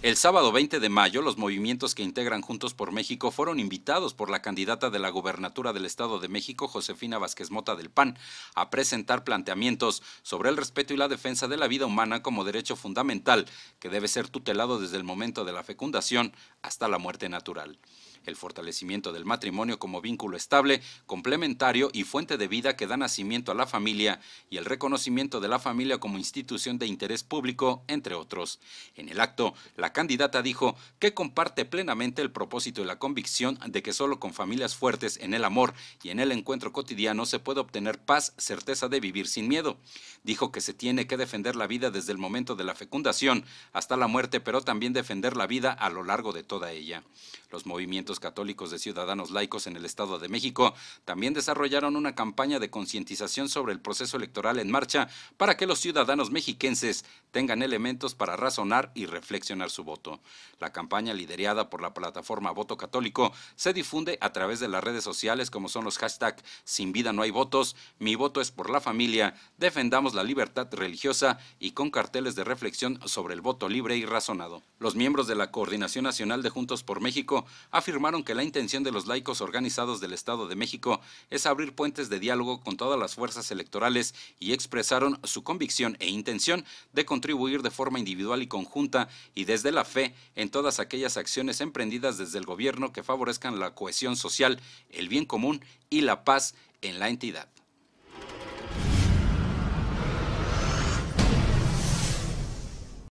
El sábado 20 de mayo, los movimientos que integran Juntos por México fueron invitados por la candidata de la gubernatura del Estado de México, Josefina Vázquez Mota del PAN, a presentar planteamientos sobre el respeto y la defensa de la vida humana como derecho fundamental que debe ser tutelado desde el momento de la fecundación hasta la muerte natural el fortalecimiento del matrimonio como vínculo estable, complementario y fuente de vida que da nacimiento a la familia y el reconocimiento de la familia como institución de interés público, entre otros. En el acto, la candidata dijo que comparte plenamente el propósito y la convicción de que solo con familias fuertes en el amor y en el encuentro cotidiano se puede obtener paz, certeza de vivir sin miedo. Dijo que se tiene que defender la vida desde el momento de la fecundación hasta la muerte, pero también defender la vida a lo largo de toda ella. Los movimientos católicos de ciudadanos laicos en el Estado de México también desarrollaron una campaña de concientización sobre el proceso electoral en marcha para que los ciudadanos mexiquenses tengan elementos para razonar y reflexionar su voto. La campaña liderada por la plataforma Voto Católico se difunde a través de las redes sociales como son los hashtags Sin vida no hay votos, Mi voto es por la familia, Defendamos la libertad religiosa y con carteles de reflexión sobre el voto libre y razonado. Los miembros de la Coordinación Nacional de Juntos por México afirmaron afirmaron que la intención de los laicos organizados del Estado de México es abrir puentes de diálogo con todas las fuerzas electorales y expresaron su convicción e intención de contribuir de forma individual y conjunta y desde la fe en todas aquellas acciones emprendidas desde el gobierno que favorezcan la cohesión social, el bien común y la paz en la entidad.